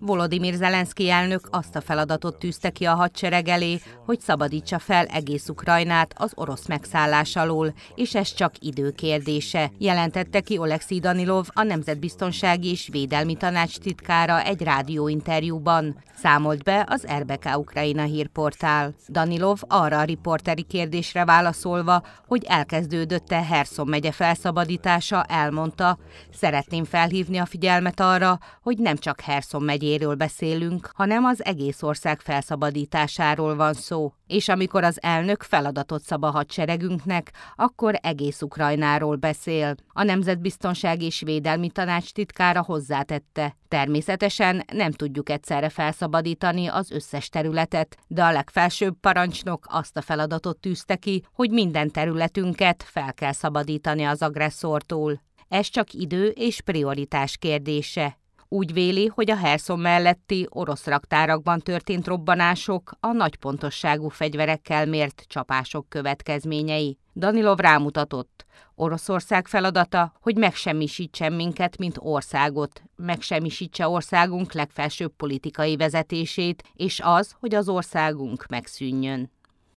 Volodymyr Zelenszky elnök azt a feladatot tűzte ki a hadsereg elé, hogy szabadítsa fel egész Ukrajnát az orosz megszállás alól, és ez csak idő kérdése, jelentette ki Oleksiy Danilov, a Nemzetbiztonsági és Védelmi Tanács titkára egy rádióinterjúban. Számolt be az RBK Ukrajna hírportál. Danilov arra a riporteri kérdésre válaszolva, hogy elkezdődött-e Herson megye felszabadítása, elmondta, szeretném felhívni a figyelmet arra, hogy nem csak Herson megye megyéről beszélünk, hanem az egész ország felszabadításáról van szó. És amikor az elnök feladatot szab a hadseregünknek, akkor egész Ukrajnáról beszél. A Nemzetbiztonsági és Védelmi Tanács titkára hozzátette. Természetesen nem tudjuk egyszerre felszabadítani az összes területet, de a legfelsőbb parancsnok azt a feladatot tűzte ki, hogy minden területünket fel kell szabadítani az agresszortól. Ez csak idő és prioritás kérdése. Úgy véli, hogy a Herson melletti orosz raktárakban történt robbanások a nagy pontosságú fegyverekkel mért csapások következményei. Danilov rámutatott, Oroszország feladata, hogy megsemmisítsen minket, mint országot, megsemmisítse országunk legfelsőbb politikai vezetését, és az, hogy az országunk megszűnjön.